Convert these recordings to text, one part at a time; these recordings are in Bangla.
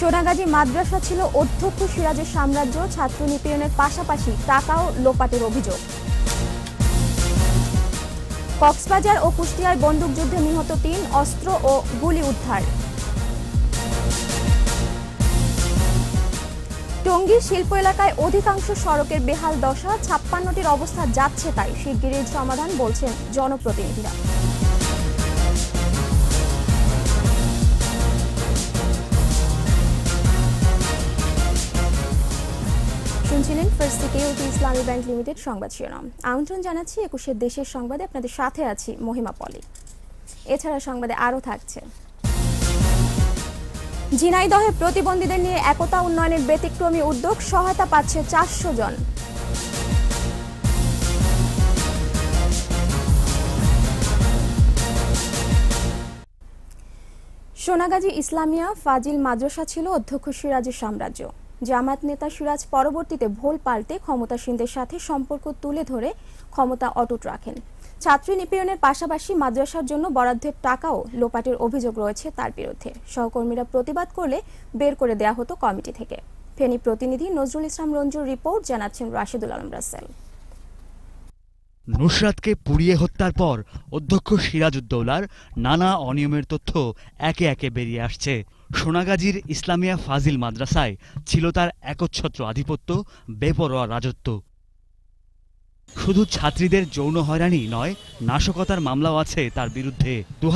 সোনাগাজী মাদ্রাসা ছিল অধ্যক্ষ সিরাজের সাম্রাজ্য ছাত্র নিপীড়নের পাশাপাশি টাকাও লোপাটের অভিযোগ কক্সবাজার ও কুষ্টিয়ায় বন্দুকযুদ্ধে নিহত তিন অস্ত্র ও গুলি উদ্ধার টঙ্গী শিল্প এলাকায় অধিকাংশ সড়কের বেহাল দশা ছাপ্পান্নটির অবস্থা যাচ্ছে তাই শিগগিরির সমাধান বলছেন জনপ্রতিনিধিরা শুনছিলেন first security Islami bank limited সংবাদ শিরোনাম আমন্ত্রণ জানাচ্ছি একুশে দেশের সংবাদে আপনাদের সাথে আছি মহিমা পলি এছাড়া সংবাদে আরও থাকছে ঝিনাইদহে প্রতিবন্ধীদের নিয়ে একতা উন্নয়নের ব্যতিক্রমী উদ্যোগ সহায়তা পাচ্ছে চারশো জন সোনাগাজী ইসলামিয়া ফাজিল মাদ্রাসা ছিল অধ্যক্ষ সিরাজের সাম্রাজ্য জামাত নেতা সিরাজ পরবর্তীতে ভোল পাল্টে ক্ষমতাসীনদের সাথে সম্পর্ক তুলে ধরে ক্ষমতা অটুট রাখেন ছাত্রী নিপীড়নের পাশাপাশি মাদ্রাসার জন্য বরাদ্দের টাকাও লোপাটের অভিযোগ রয়েছে তার বিরুদ্ধে সহকর্মীরা প্রতিবাদ করলে বের করে দেয়া হতো কমিটি থেকে ফেনী প্রতিনিধি নজরুল ইসলাম রঞ্জুর রিপোর্ট জানাচ্ছেন রাশিদুল আলম রাসেল নুসরাতকে পুড়িয়ে হত্যার পর অধ্যক্ষ সিরাজউদ্দৌলার নানা অনিয়মের তথ্য একে একে বেরিয়ে আসছে সোনাগাজীর ইসলামিয়া ফাজিল মাদ্রাসায় ছিল তার একচ্ছত্র আধিপত্য বেপরোয়া রাজত্ব শুধু ছাত্রীদের যৌন হয়রানি নয় নাশকতার মামলাও আছে তার বিরুদ্ধে দু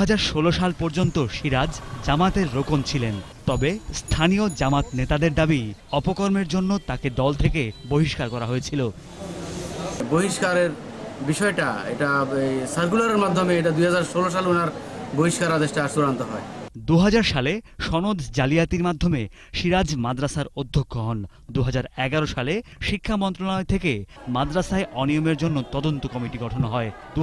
সাল পর্যন্ত সিরাজ জামাতের রোকন ছিলেন তবে স্থানীয় জামাত নেতাদের দাবি অপকর্মের জন্য তাকে দল থেকে বহিষ্কার করা হয়েছিল বহিষ্কারের বিষয়টা এটা সার্কুলারের মাধ্যমে এটা দুই সাল ওনার বহিষ্কার আদেশটা চূড়ান্ত হয় দু সালে সনদ জালিয়াতির মাধ্যমে সিরাজ মাদ্রাসার অধ্যক্ষ হন দু সালে শিক্ষা মন্ত্রণালয় থেকে মাদ্রাসায় অনিয়মের জন্য তদন্ত কমিটি গঠন হয় দু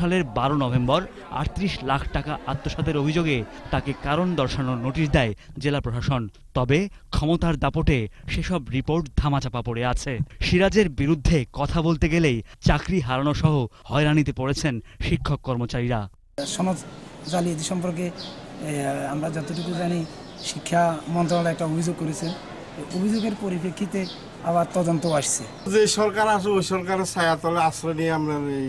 সালের বারো নভেম্বর আটত্রিশ লাখ টাকা আত্মসাতের অভিযোগে তাকে কারণ দর্শানোর নোটিশ দেয় জেলা প্রশাসন তবে ক্ষমতার দাপটে সেসব রিপোর্ট ধামাচাপা পড়ে আছে সিরাজের বিরুদ্ধে কথা বলতে গেলেই চাকরি হারানো সহ হয়রানিতে পড়েছেন শিক্ষক কর্মচারীরা সনদ জালিয়াতি সম্পর্কে আমরা যতটুকু জানি শিক্ষা মন্ত্রণালয় একটা অভিযোগ করেছে অভিযোগের পরিপ্রেক্ষিতে আবার তদন্ত আসছে যে সরকার আছে ওই সরকারের ছায়াতলে আশ্রয় নিয়ে আমরা এই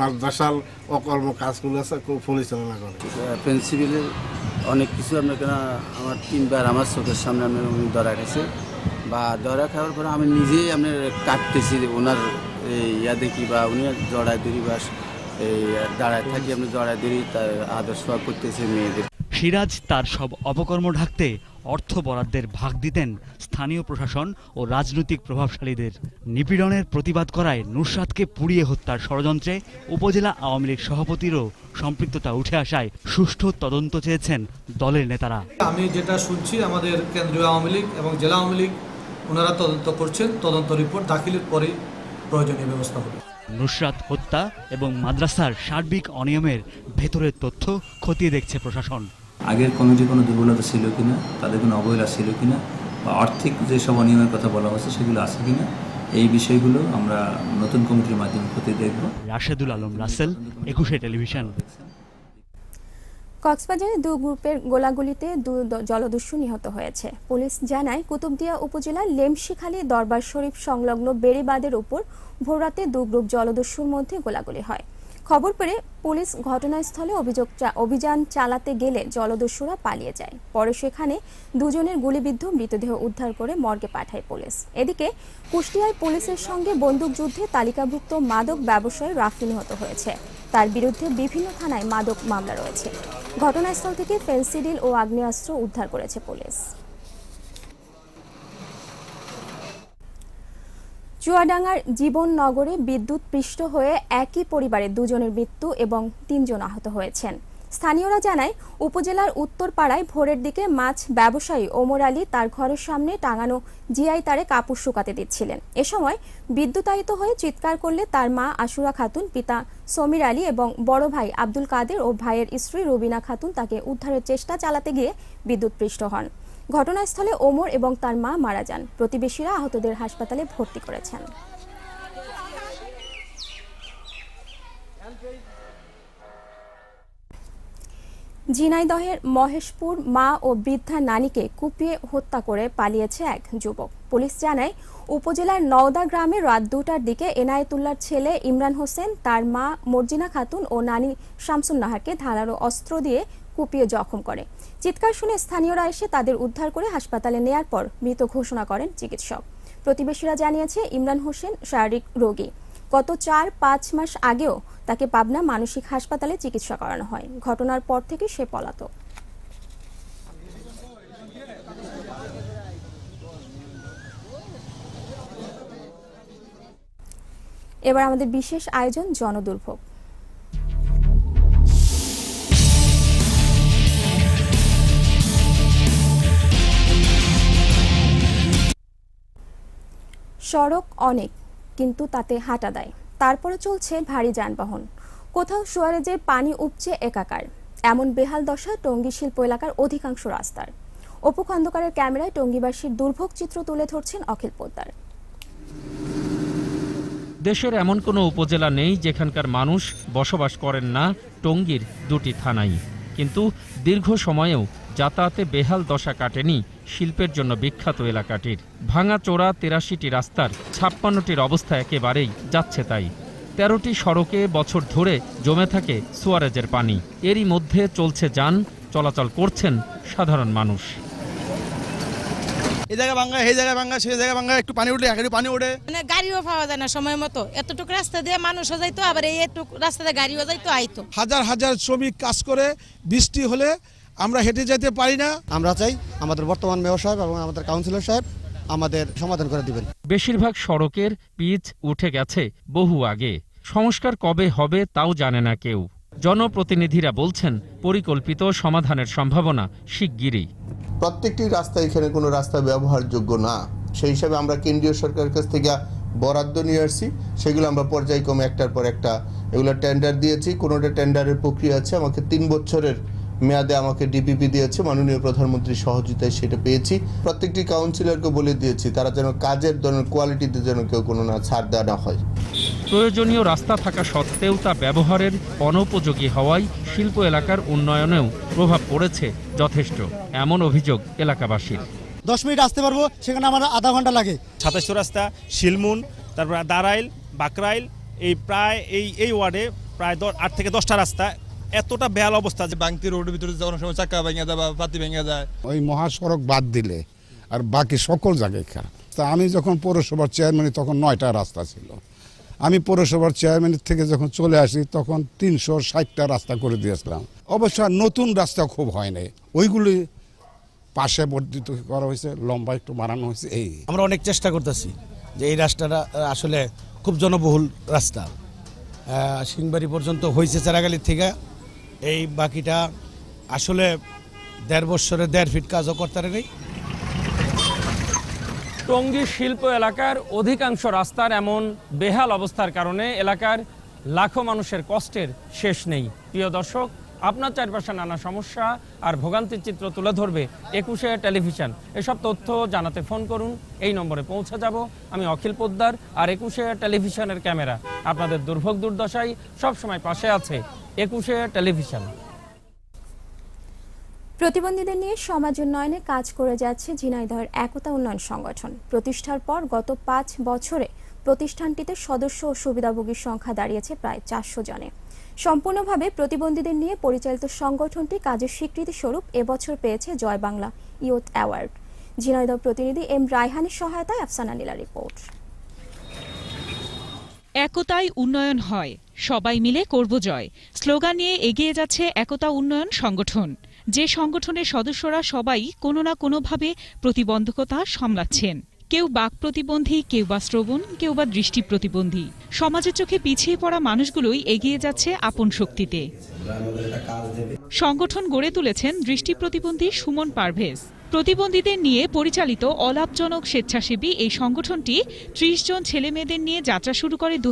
মাদ্রাসাল অকর্ম কাজগুলো পরিচালনা করে প্রিন্সিপালের অনেক কিছু আপনার আমার তিনবার আমার চোখের সামনে আপনার উনি ধরা গেছে বা ধরা খাওয়ার পরে আমি নিজেই আপনার কাটতেছি ওনার ইয়া দেখি বা উনি জড়ায় দেরি বা এই দাঁড়ায় থাকি আপনি জড়ায় দেরি তার আদর্শ করতেছে মেয়েদের সিরাজ তার সব অপকর্ম ঢাকতে অর্থ বরাদ্দের ভাগ দিতেন স্থানীয় প্রশাসন ও রাজনৈতিক প্রভাবশালীদের নিপীড়নের প্রতিবাদ করায় নুরসাদকে পুড়িয়ে হত্যার ষড়যন্ত্রে উপজেলা আওয়ামী লীগ সভাপতিরও সম্পৃক্ততা উঠে আসায় সুষ্ঠু তদন্ত চেয়েছেন দলের নেতারা আমি যেটা শুনছি আমাদের কেন্দ্রীয় আওয়ামী লীগ এবং জেলা আওয়ামী লীগ ওনারা তদন্ত করছেন তদন্ত রিপোর্ট দাখিলের পরেই প্রয়োজনীয় ব্যবস্থা হবে নুসরাত হত্যা এবং মাদ্রাসার সার্বিক অনিয়মের ভেতরের তথ্য খতিয়ে দেখছে প্রশাসন আগের কোনো যে কোনো দুর্বলতা ছিল কি না তাদের কোনো অবহেলা ছিল কি না বা আর্থিক যে সব অনিয়মের কথা বলা হচ্ছে সেগুলো আছে কি না এই বিষয়গুলো আমরা নতুন কমিটির মাধ্যমে প্রতি দেখব রাশেদুল আলম রাসেল একুশে টেলিভিশন কক্সবাজারে দু গ্রুপের গোলাগুলিতে দু জলদস্যু নিহত হয়েছে পুলিশ জানায় কুতুবদিয়া উপজেলার লেমশিখালী দরবার শরীফ সংলগ্ন বেড়িবাদের উপর ভোররাতে দু গ্রুপ জলদস্যুর মধ্যে গোলাগুলি হয় খবর পেয়ে পুলিশ ঘটনাস্থলে অভিযোগ অভিযান চালাতে গেলে জলদস্যুরা পালিয়ে যায় পরে সেখানে দুজনের গুলিবিদ্ধ মৃতদেহ উদ্ধার করে মর্গে পাঠায় পুলিশ এদিকে কুষ্টিয়ায় পুলিশের সঙ্গে বন্দুকযুদ্ধে তালিকাভুক্ত মাদক ব্যবসায়ী রাফি নিহত হয়েছে তার বিরুদ্ধে বিভিন্ন থানায় মাদক মামলা রয়েছে ঘটনাস্থল থেকে ফেন্সিডিল ও আগ্নেয়াস্ত্র উদ্ধার করেছে পুলিশ চুয়াডাঙ্গার জীবননগরে বিদ্যুৎ পৃষ্ঠ হয়ে একই পরিবারে দুজনের মৃত্যু এবং তিনজন আহত হয়েছেন স্থানীয়রা জানায় উপজেলার উত্তরপাড়ায় ভোরের দিকে মাছ ব্যবসায়ী ওমর আলী তার ঘরের সামনে টাঙানো জিআই তারে কাপড় শুকাতে দিচ্ছিলেন এ সময় বিদ্যুতায়িত হয়ে চিৎকার করলে তার মা আশুরা খাতুন পিতা সমীর আলী এবং বড় ভাই আব্দুল কাদের ও ভাইয়ের স্ত্রী রুবিনা খাতুন তাকে উদ্ধারের চেষ্টা চালাতে গিয়ে বিদ্যুৎপৃষ্ট হন ঘটনাস্থলে ওমর এবং তার মা মারা যান প্রতিবেশীরা আহতদের হাসপাতালে ভর্তি করেছেন ঝিনাইদহের মহেশপুর মা ও বৃদ্ধা নানিকে কুপিয়ে হত্যা করে পালিয়েছে এক যুবক পুলিশ জানায় উপজেলার নওদা গ্রামে রাত দুটার দিকে এনায়েতুল্লার ছেলে ইমরান হোসেন তার মা মর্জিনা খাতুন ও নানি শামসুন নাহারকে ধারালো অস্ত্র দিয়ে কুপিয়ে জখম করে চিৎকার শুনে স্থানীয়রা এসে তাদের উদ্ধার করে হাসপাতালে নেয়ার পর মৃত ঘোষণা করেন চিকিৎসক প্রতিবেশীরা জানিয়েছে ইমরান হোসেন শারীরিক রোগী গত চার পাঁচ মাস আগেও তাকে পাবনা মানসিক হাসপাতালে চিকিৎসা করানো হয় ঘটনার পর থেকে সে পলাতক এবার আমাদের বিশেষ আয়োজন জনদুর্ভোগ সড়ক অনেক কিন্তু তাতে হাঁটা দেয় তারপরে চলছে ভারী যানবাহন কোথাও সুয়ারেজে পানি উপচে একাকার এমন বেহাল দশা টঙ্গী শিল্প এলাকার অধিকাংশ রাস্তার অপু খন্দকারের ক্যামেরায় টঙ্গীবাসীর দুর্ভোগ চিত্র তুলে ধরছেন অখিল পোদ্দার দেশের এমন কোনো উপজেলা নেই যেখানকার মানুষ বসবাস করেন না টঙ্গীর দুটি থানায় কিন্তু দীর্ঘ সময়েও যাতায়াতে বেহাল দশা কাটেনি শিল্পের জন্য বিখ্যাত এলাকাটির ভাঙা চোরা তেরাশিটি রাস্তার ছাপ্পান্নটির অবস্থা একেবারেই যাচ্ছে তাই তেরোটি সড়কে বছর ধরে জমে থাকে সুয়ারেজের পানি এরই মধ্যে চলছে যান চলাচল করছেন সাধারণ মানুষ মানে বৃষ্টি হলে আমরা হেঁটে যেতে পারি না আমরা চাই আমাদের বর্তমান মেয়র সাহেব এবং আমাদের কাউন্সিলর সাহেব আমাদের সমাধান করে দিবেন বেশিরভাগ সড়কের পিচ উঠে গেছে বহু আগে সংস্কার কবে হবে তাও জানে না কেউ জনপ্রতিনিধিরা বলছেন পরিকল্পিত সমাধানের সম্ভাবনা শিগগিরই প্রত্যেকটি রাস্তা এখানে কোনো রাস্তা ব্যবহারযোগ্য না সেই হিসাবে আমরা কেন্দ্রীয় সরকারের কাছ থেকে বরাদ্দ নিয়ে আসছি সেগুলো আমরা পর্যায়ক্রমে একটার পর একটা এগুলো টেন্ডার দিয়েছি কোনোটা টেন্ডারের প্রক্রিয়া আছে আমাকে তিন বছরের মেয়াদে আমাকে ডিপিপি দিয়েছে মাননীয় প্রধানমন্ত্রীর সহযোগিতায় সেটা পেয়েছি প্রত্যেকটি কাউন্সিলরকে বলে দিয়েছি তারা যেন কাজের ধরনের কোয়ালিটিতে যেন কেউ কোনো না ছাড় দেওয়া না হয় প্রয়োজনীয় রাস্তা থাকা সত্ত্বেও তা ব্যবহারের অনুপযোগী হওয়ায় শিল্প এলাকার উন্নয়নেও প্রভাব পড়েছে যথেষ্ট এমন অভিযোগ এলাকাবাসীর দশ মিনিট আসতে পারবো সেখানে আমার আধা ঘন্টা লাগে সাতাশ রাস্তা শিলমুন তারপর দারাইল বাকরাইল এই প্রায় এই এই ওয়ার্ডে প্রায় আট থেকে দশটা রাস্তা এতটা বেয়াল অবস্থা যে বাংতি রোডের ভিতরে অনেক সময় চাকা ভেঙে যায় বা পাতি ভেঙে যায় ওই মহাসড়ক বাদ দিলে আর বাকি সকল জায়গায় খারাপ তা আমি যখন পৌরসভার চেয়ারম্যান তখন নয়টা রাস্তা ছিল আমি পৌরসভার চেয়ারম্যান থেকে যখন চলে আসি তখন তিনশো ষাটটা রাস্তা করে দিয়েছিলাম অবশ্য নতুন রাস্তা খুব হয় নাই ওইগুলি পাশে বর্ধিত করা হয়েছে লম্বা একটু বাড়ানো হয়েছে এই আমরা অনেক চেষ্টা করতেছি যে এই রাস্তাটা আসলে খুব জনবহুল রাস্তা সিংবাড়ি পর্যন্ত হয়েছে চারাগালির থেকে এই বাকিটা আসলে দেড় বছরে দেড় ফিট কাজও করতে নেই টঙ্গী শিল্প এলাকার অধিকাংশ রাস্তার এমন বেহাল অবস্থার কারণে এলাকার লাখো মানুষের কষ্টের শেষ নেই প্রিয় দর্শক আপনার চারপাশে নানা সমস্যা আর ভোগান্তির চিত্র তুলে ধরবে একুশে টেলিভিশন এসব তথ্য জানাতে ফোন করুন এই নম্বরে পৌঁছে যাব আমি অখিল পোদ্দার আর একুশে টেলিভিশনের ক্যামেরা আপনাদের দুর্ভোগ দুর্দশাই সবসময় পাশে আছে একুশে টেলিভিশন প্রতিবন্ধীদের নিয়ে সমাজ উন্নয়নে কাজ করে যাচ্ছে ঝিনাইদহের একতা উন্নয়ন সংগঠন প্রতিষ্ঠার পর গত পাঁচ বছরে প্রতিষ্ঠানটিতে সদস্য ও সুবিধাভোগীর সংখ্যা দাঁড়িয়েছে প্রায় চারশো জনে সম্পূর্ণভাবে প্রতিবন্ধীদের নিয়ে পরিচালিত সংগঠনটি কাজের স্বীকৃতি স্বরূপ এবছর পেয়েছে জয় বাংলা ইয়ুথ অ্যাওয়ার্ড ঝিনাইদহ প্রতিনিধি এম রায়হানের সহায়তায় আফসানা নীলা রিপোর্ট একতাই উন্নয়ন হয় সবাই মিলে করব জয় স্লোগান নিয়ে এগিয়ে যাচ্ছে একতা উন্নয়ন সংগঠন যে সংগঠনের সদস্যরা সবাই কোনো না কোনোভাবে প্রতিবন্ধকতা সামলাচ্ছেন কেউ বাক প্রতিবন্ধী কেউ বা শ্রবণ কেউ বা দৃষ্টি প্রতিবন্ধী সমাজের চোখে পিছিয়ে পড়া মানুষগুলোই এগিয়ে যাচ্ছে আপন শক্তিতে সংগঠন গড়ে তুলেছেন দৃষ্টি প্রতিবন্ধী সুমন পারভেজ প্রতিবন্ধীদের নিয়ে পরিচালিত অলাভজনক স্বেচ্ছাসেবী এই সংগঠনটি ত্রিশ জন ছেলেমেয়েদের নিয়ে যাত্রা শুরু করে দু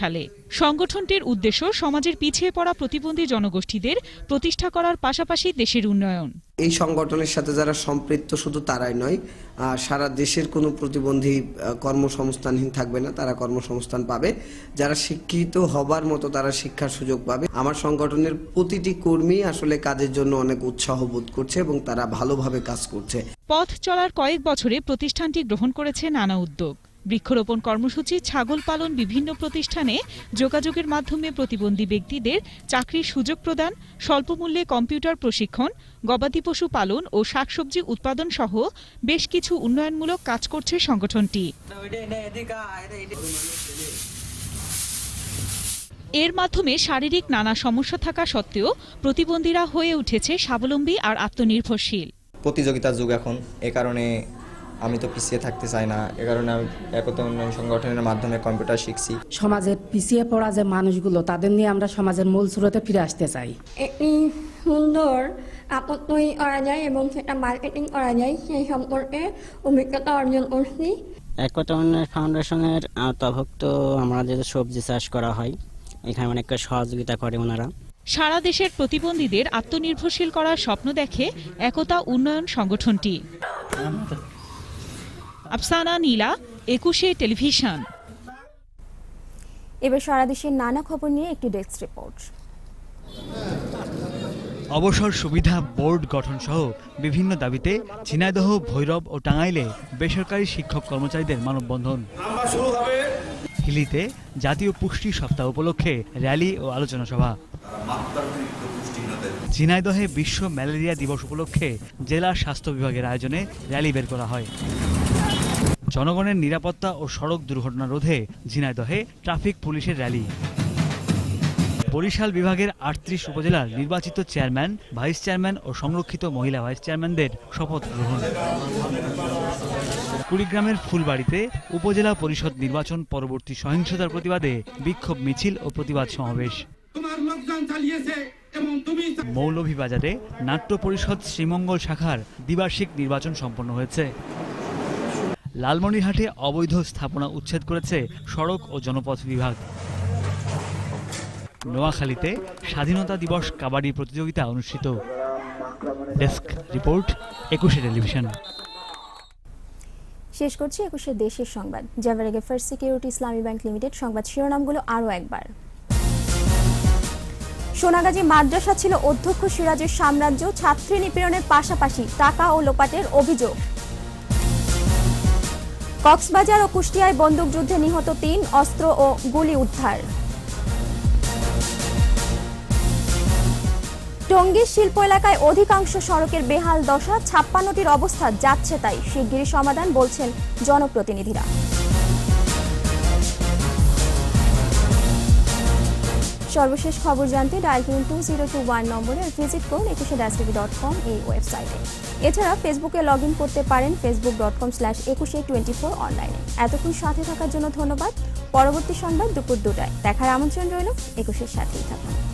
সালে সংগঠনটির উদ্দেশ্য সমাজের পিছিয়ে পড়া প্রতিবন্ধী জনগোষ্ঠীদের প্রতিষ্ঠা করার পাশাপাশি দেশের উন্নয়ন এই সংগঠনের সাথে যারা সম্পৃক্ত শুধু তারাই নয় সারা দেশের কোনো প্রতিবন্ধী কর্মসংস্থানহীন থাকবে না তারা কর্মসংস্থান পাবে যারা শিক্ষিত হবার মতো তারা শিক্ষার সুযোগ পাবে আমার সংগঠনের প্রতিটি কর্মী আসলে কাজের জন্য অনেক উৎসাহ বোধ করছে এবং তারা ভালোভাবে কাজ করছে পথ চলার কয়েক বছরে প্রতিষ্ঠানটি গ্রহণ করেছে নানা উদ্যোগ বৃক্ষরোপণ কর্মসূচি ছাগল পালন বিভিন্ন প্রতিষ্ঠানে যোগাযোগের মাধ্যমে প্রতিবন্ধী ব্যক্তিদের চাকরির সুযোগ প্রদান স্বল্পমূল্যে কম্পিউটার প্রশিক্ষণ গবাদি পশু পালন ও শাকসবজি উৎপাদন সহ বেশ কিছু উন্নয়নমূলক কাজ করছে সংগঠনটি এর মাধ্যমে শারীরিক নানা সমস্যা থাকা সত্ত্বেও প্রতিবন্ধীরা হয়ে উঠেছে স্বাবলম্বী আর আত্মনির্ভরশীল প্রতিযোগিতার যুগ এখন এ কারণে আমি তো পিছিয়ে থাকতে চাই না এ কারণে আমি একতা উন্নয়ন সংগঠনের মাধ্যমে কম্পিউটার শিখছি সমাজের পিছিয়ে পড়া যে মানুষগুলো তাদের নিয়ে আমরা সমাজের মূল স্রোতে ফিরে আসতে চাই একটি সুন্দর আপদ করা যায় এবং সেটা মার্কেটিং করা যায় সেই সম্পর্কে অভিজ্ঞতা অর্জন করছি একতা উন্নয়ন ফাউন্ডেশনের আওতাভুক্ত আমাদের সবজি চাষ করা হয় এখানে অনেকটা সহযোগিতা করে ওনারা সারা দেশের প্রতিবন্ধীদের আত্মনির্ভরশীল করার স্বপ্ন দেখে একতা উন্নয়ন সংগঠনটি আফসানা নীলা একুশে টেলিভিশন এবার সারা দেশের নানা খবর নিয়ে একটি ডেস্ক রিপোর্ট অবসর সুবিধা বোর্ড গঠন সহ বিভিন্ন দাবিতে ঝিনাইদহ ভৈরব ও টাঙ্গাইলে বেসরকারি শিক্ষক কর্মচারীদের মানববন্ধন হিলিতে জাতীয় পুষ্টি সপ্তাহ উপলক্ষে র্যালি ও আলোচনা সভা ঝিনাইদহে বিশ্ব ম্যালেরিয়া দিবস উপলক্ষে জেলা স্বাস্থ্য বিভাগের আয়োজনে র্যালি বের করা হয় জনগণের নিরাপত্তা ও সড়ক দুর্ঘটনা রোধে ঝিনাইদহে ট্রাফিক পুলিশের র্যালি বরিশাল বিভাগের আটত্রিশ উপজেলার নির্বাচিত চেয়ারম্যান ভাইস চেয়ারম্যান ও সংরক্ষিত মহিলা ভাইস চেয়ারম্যানদের শপথ গ্রহণ কুড়িগ্রামের ফুলবাড়িতে উপজেলা পরিষদ নির্বাচন পরবর্তী সহিংসতার প্রতিবাদে বিক্ষোভ মিছিল ও প্রতিবাদ সমাবেশ মৌলভীবাজারে নাট্য পরিষদ শ্রীমঙ্গল শাখার দ্বিবার্ষিক নির্বাচন সম্পন্ন হয়েছে লালমনিরহাটে অবৈধ স্থাপনা উচ্ছেদ করেছে সড়ক ও জনপথ বিভাগ নোয়াখালীতে স্বাধীনতা দিবস কাবাডি প্রতিযোগিতা অনুষ্ঠিত ডেস্ক রিপোর্ট একুশে টেলিভিশন শেষ করছি একুশে দেশের সংবাদ যাবার আগে first security Islami bank limited সংবাদ শিরোনামগুলো আরও একবার সোনাগাজী মাদ্রাসা ছিল অধ্যক্ষ সিরাজের সাম্রাজ্য ছাত্রী নিপীড়নের পাশাপাশি টাকা ও লোপাটের অভিযোগ কক্সবাজার ও কুষ্টিয়ায় বন্দুকযুদ্ধে নিহত তিন অস্ত্র ও গুলি উদ্ধার টঙ্গী শিল্প এলাকায় অধিকাংশ সড়কের বেহাল দশা ছাপ্পান্নটির অবস্থা যাচ্ছে তাই শিগগিরই সমাধান বলছেন জনপ্রতিনিধিরা সর্বশেষ খবর জানতে ডায়াল করুন টু জিরো টু ওয়ান নম্বরে আর ভিজিট করুন একুশে ড্যাশ টিভি ডট কম এই ওয়েবসাইটে এছাড়া ফেসবুকে লগ ইন করতে পারেন Facebook dot com slash Ekushey twenty four অনলাইনে এতক্ষণ সাথে থাকার জন্য ধন্যবাদ পরবর্তী সংবাদ দুপুর দুটায় দেখার আমন্ত্রণ রইল একুশের সাথেই থাকুন